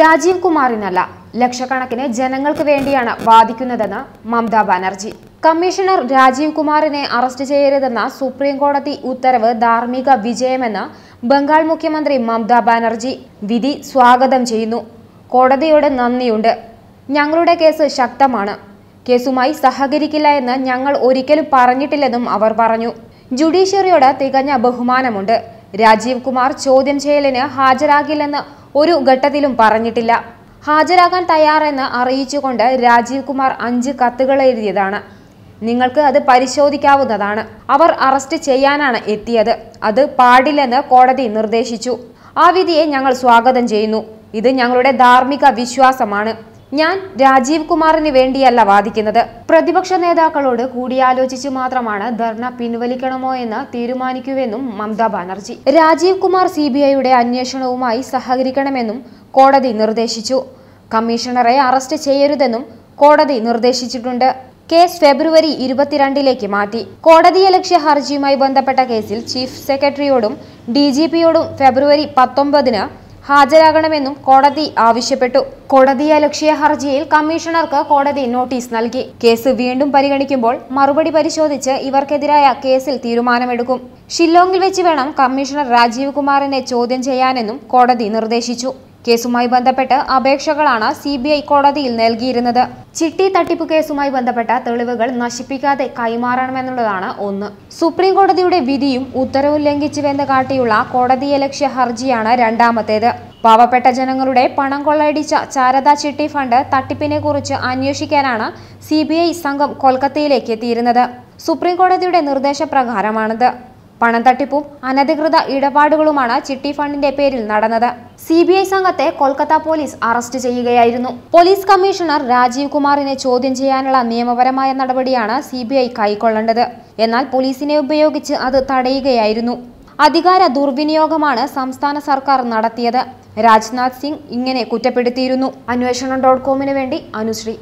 രാജീവ് കുമാറിനല്ല ലക്ഷക്കണക്കിന് ജനങ്ങൾക്ക് വേണ്ടിയാണ് വാദിക്കുന്നതെന്ന് മമതാ ബാനർജി കമ്മീഷണർ രാജീവ് കുമാറിനെ അറസ്റ്റ് ചെയ്യരുതെന്ന സുപ്രീം കോടതി ഉത്തരവ് ധാർമ്മിക വിജയമെന്ന് ബംഗാൾ മുഖ്യമന്ത്രി മമതാ ബാനർജി വിധി സ്വാഗതം ചെയ്യുന്നു കോടതിയുടെ നന്ദിയുണ്ട് ഞങ്ങളുടെ കേസ് ശക്തമാണ് കേസുമായി സഹകരിക്കില്ല എന്ന് ഞങ്ങൾ ഒരിക്കലും പറഞ്ഞിട്ടില്ലെന്നും അവർ പറഞ്ഞു ജുഡീഷ്യറിയോട് തികഞ്ഞ ബഹുമാനമുണ്ട് രാജീവ് കുമാർ ചോദ്യം ചെയ്യലിന് ഹാജരാകില്ലെന്ന് ഒരു ഘട്ടത്തിലും പറഞ്ഞിട്ടില്ല ഹാജരാകാൻ തയ്യാറെന്ന് അറിയിച്ചുകൊണ്ട് രാജീവ് കുമാർ അഞ്ച് കത്തുകൾ എഴുതിയതാണ് നിങ്ങൾക്ക് അത് പരിശോധിക്കാവുന്നതാണ് അവർ അറസ്റ്റ് ചെയ്യാനാണ് എത്തിയത് അത് പാടില്ലെന്ന് കോടതി നിർദ്ദേശിച്ചു ആ വിധിയെ ഞങ്ങൾ സ്വാഗതം ചെയ്യുന്നു ഇത് ഞങ്ങളുടെ ധാർമ്മിക വിശ്വാസമാണ് ഞാൻ രാജീവ് കുമാറിന് വേണ്ടിയല്ല വാദിക്കുന്നത് പ്രതിപക്ഷ നേതാക്കളോട് കൂടിയാലോചിച്ചു മാത്രമാണ് ധർണ പിൻവലിക്കണമോ എന്ന് തീരുമാനിക്കുവെന്നും മമത ബാനർജി രാജീവ് കുമാർ സി അന്വേഷണവുമായി സഹകരിക്കണമെന്നും കോടതി നിർദ്ദേശിച്ചു കമ്മീഷണറെ അറസ്റ്റ് ചെയ്യരുതെന്നും കോടതി നിർദ്ദേശിച്ചിട്ടുണ്ട് കേസ് ഫെബ്രുവരി ഇരുപത്തിരണ്ടിലേക്ക് മാറ്റി കോടതിയലക്ഷ്യ ഹർജിയുമായി ബന്ധപ്പെട്ട കേസിൽ ചീഫ് സെക്രട്ടറിയോടും ഡി ഫെബ്രുവരി പത്തൊമ്പതിന് ഹാജരാകണമെന്നും കോടതി ആവശ്യപ്പെട്ടു കോടതിയലക്ഷ്യ ഹർജിയിൽ കമ്മീഷണർക്ക് കോടതി നോട്ടീസ് നൽകി കേസ് വീണ്ടും പരിഗണിക്കുമ്പോൾ മറുപടി പരിശോധിച്ച് ഇവർക്കെതിരായ കേസിൽ തീരുമാനമെടുക്കും ഷില്ലോങ്ങിൽ വെച്ച് വേണം കമ്മീഷണർ രാജീവ് കുമാറിനെ ചോദ്യം ചെയ്യാനെന്നും കോടതി നിർദ്ദേശിച്ചു കേസുമായി ബന്ധപ്പെട്ട് അപേക്ഷകളാണ് സി കോടതിയിൽ നൽകിയിരുന്നത് ചിട്ടി തട്ടിപ്പ് കേസുമായി ബന്ധപ്പെട്ട തെളിവുകൾ നശിപ്പിക്കാതെ കൈമാറണമെന്നുള്ളതാണ് ഒന്ന് സുപ്രീം കോടതിയുടെ വിധിയും ഉത്തരവും ലംഘിച്ചുവെന്ന് കാട്ടിയുള്ള കോടതിയെ ലക്ഷ്യ ഹർജിയാണ് രണ്ടാമത്തേത് പാവപ്പെട്ട ജനങ്ങളുടെ പണം കൊള്ളയടിച്ച ചാരദാ ചിട്ടി ഫണ്ട് തട്ടിപ്പിനെക്കുറിച്ച് അന്വേഷിക്കാനാണ് സി സംഘം കൊൽക്കത്തയിലേക്ക് എത്തിയിരുന്നത് സുപ്രീം കോടതിയുടെ നിർദ്ദേശപ്രകാരമാണിത് പണം തട്ടിപ്പും അനധികൃത ഇടപാടുകളുമാണ് ചിട്ടി ഫണ്ടിന്റെ പേരിൽ നടന്നത് സി ബി ഐ സംഘത്തെ കൊൽക്കത്ത പോലീസ് അറസ്റ്റ് ചെയ്യുകയായിരുന്നു പോലീസ് കമ്മീഷണർ രാജീവ് കുമാറിനെ ചോദ്യം ചെയ്യാനുള്ള നിയമപരമായ നടപടിയാണ് സി ബി ഐ കൈക്കൊള്ളേണ്ടത് എന്നാൽ പോലീസിനെ ഉപയോഗിച്ച് അത് തടയുകയായിരുന്നു അധികാര ദുർവിനിയോഗമാണ് സംസ്ഥാന സർക്കാർ നടത്തിയത് രാജ്നാഥ് സിംഗ് ഇങ്ങനെ കുറ്റപ്പെടുത്തിയിരുന്നു അന്വേഷണം ഡോട്ട് കോമിന് വേണ്ടി അനുശ്രീ